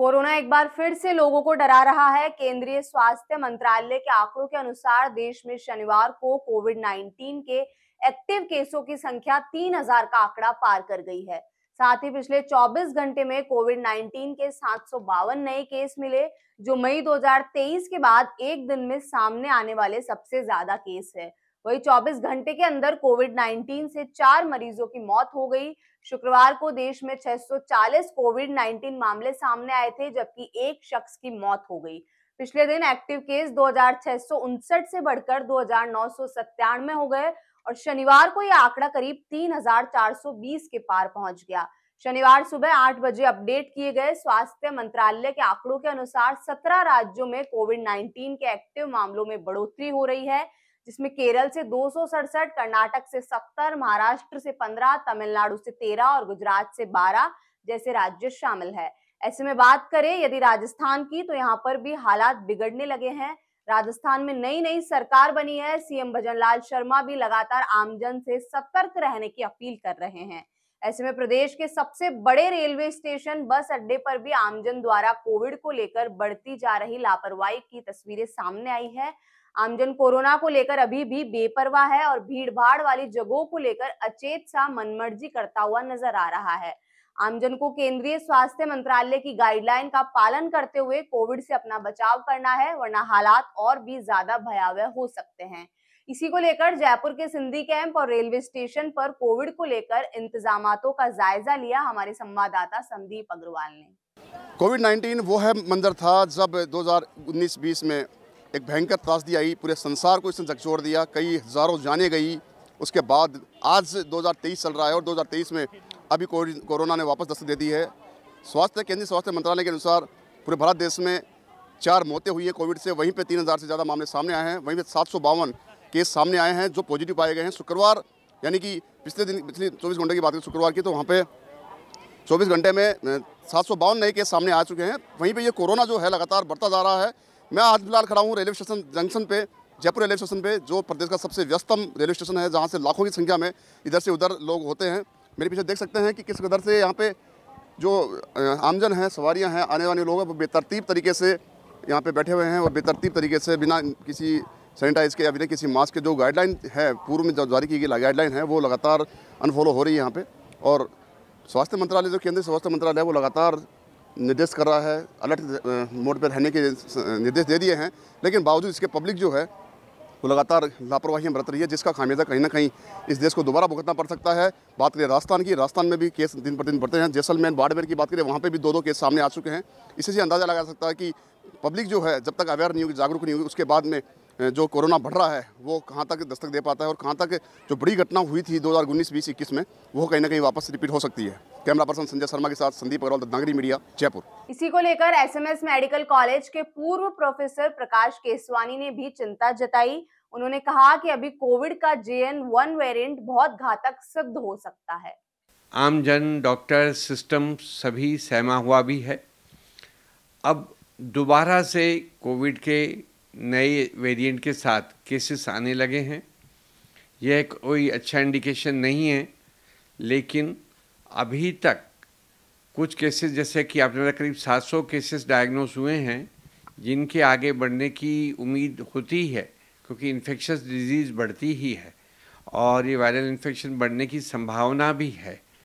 corona एक बार फिर से लोगों को डरा रहा है केंद्रीय स्वास्थ्य मंत्रालय के आंकड़ों के अनुसार देश में शनिवार को कोविड 19 के एक्टिव केसों की संख्या 3000 का आंकड़ा पार कर गई है साथ ही पिछले 24 घंटे में कोविड 19 के सात नए केस मिले जो मई 2023 के बाद एक दिन में सामने आने वाले सबसे ज्यादा केस है वही 24 घंटे के अंदर कोविड 19 से चार मरीजों की मौत हो गई शुक्रवार को देश में 640 कोविड 19 मामले सामने आए थे जबकि एक शख्स की मौत हो गई पिछले दिन एक्टिव केस दो से बढ़कर दो में हो गए और शनिवार को यह आंकड़ा करीब 3,420 के पार पहुंच गया शनिवार सुबह आठ बजे अपडेट किए गए स्वास्थ्य मंत्रालय के आंकड़ों के अनुसार सत्रह राज्यों में कोविड 19 के एक्टिव मामलों में बढ़ोतरी हो रही है जिसमें केरल से दो कर्नाटक से सत्तर महाराष्ट्र से पंद्रह तमिलनाडु से तेरह और गुजरात से बारह जैसे राज्य शामिल है ऐसे में बात करें यदि राजस्थान की तो यहाँ पर भी हालात बिगड़ने लगे हैं राजस्थान में नई नई सरकार बनी है सीएम भजनलाल शर्मा भी लगातार आमजन से सतर्क रहने की अपील कर रहे हैं ऐसे में प्रदेश के सबसे बड़े रेलवे स्टेशन बस अड्डे पर भी आमजन द्वारा कोविड को लेकर बढ़ती जा रही लापरवाही की तस्वीरें सामने आई है आमजन कोरोना को लेकर अभी भी बेपरवाह है और भीड़भाड़ वाली जगहों को लेकर अचेत सा मनमर्जी करता हुआ नजर आ रहा है आमजन को केंद्रीय स्वास्थ्य मंत्रालय की गाइडलाइन का पालन करते हुए कोविड से अपना बचाव करना है वरना हालात और भी ज्यादा भयावह हो सकते हैं इसी को लेकर जयपुर के सिंधी कैंप और रेलवे स्टेशन पर कोविड को लेकर इंतजाम का जायजा लिया हमारे संवाददाता संदीप अग्रवाल ने कोविड 19 वो है मंजर था जब 2019-20 में एक भयंकर त्रासदी आई पूरे संसार को इसने झकझोर दिया कई हज़ारों जाने गई उसके बाद आज 2023 चल रहा है और 2023 में अभी कोरोना ने वापस दस्तक दे दी है स्वास्थ्य केंद्रीय स्वास्थ्य मंत्रालय के अनुसार पूरे भारत देश में चार मौतें हुई हैं कोविड से वहीं पर तीन हज़ार से ज़्यादा मामले सामने आए हैं वहीं पर सात सौ बावन केस सामने आए हैं जो पॉजिटिव पाए गए हैं शुक्रवार यानी कि पिछले दिन पिछले चौबीस घंटे की बात करें शुक्रवार की तो वहाँ पर चौबीस घंटे में सात सौ बावन नए केस सामने आ चुके हैं वहीं पर ये कोरोना जो है लगातार बढ़ता जा रहा है मैं आज फिलहाल खड़ा हूँ रेलवे स्टेशन जंक्शन पे जयपुर रेलवे स्टेशन पे जो प्रदेश का सबसे व्यस्तम रेलवे स्टेशन है जहाँ से लाखों की संख्या में इधर से उधर लोग होते हैं मेरे पीछे देख सकते हैं कि किस कदर से यहाँ पे जो आमजन है सवारियाँ हैं आने वाले लोग हैं वो बेतरतीब तरीके से यहाँ पे बैठे हुए हैं और बेतरतीब तरीके से बिना किसी सैनिटाइज के या बिना किसी मास्क के जो गाइडलाइन है पूर्व में जारी की गई गाइडलाइन है वो लगातार अनफॉलो हो रही है यहाँ पर और स्वास्थ्य मंत्रालय जो केंद्रीय स्वास्थ्य मंत्रालय है वो लगातार निर्देश कर रहा है अलर्ट मोड पर रहने के निर्देश दे दिए हैं लेकिन बावजूद इसके पब्लिक जो है वो लगातार लापरवाही बरत रही है जिसका खामियाजा कहीं ना कहीं इस देश को दोबारा भुगतना पड़ सकता है बात करें राजस्थान की राजस्थान में भी केस दिन प्रतिदिन बढ़ते हैं जैसलमेर बाड़मेर की बात करें वहाँ पर भी दो दो केस सामने आ चुके हैं इससे अंदाज़ा लगा सकता है कि पब्लिक जो है जब तक अवेयर नहीं होगी जागरूक नहीं होगी उसके बाद में जो कोरोना बढ़ रहा है वो कहाँ तक दस्तक दे पाता है और कहाँ तक जो बड़ी घटना हुई थी दो हज़ार उन्नीस बीस इक्कीस में वो कहीं ना कहीं वापस रिपीट हो सकती है कैमरा पर्सन संजय शर्मा के साथ संदीप अग्रवाल नागरी मीडिया जयपुर इसी को लेकर एसएमएस मेडिकल कॉलेज के पूर्व प्रोफेसर प्रकाश केसवानी ने भी चिंता जताई उन्होंने कहा कि अभी कोविड का जे एन वन वेरियंट बहुत घातक सिद्ध हो सकता है आम जन डॉक्टर सिस्टम सभी सहमा हुआ भी है अब दोबारा से कोविड के नए वेरिएंट के साथ केसेस आने लगे हैं यह कोई अच्छा इंडिकेशन नहीं है लेकिन अभी तक कुछ केसेस जैसे कि आपने बताया करीब 700 केसेस डायग्नोस हुए हैं जिनके आगे बढ़ने की उम्मीद होती है क्योंकि इन्फेक्शस डिजीज़ बढ़ती ही है और ये वायरल इन्फेक्शन बढ़ने की संभावना भी है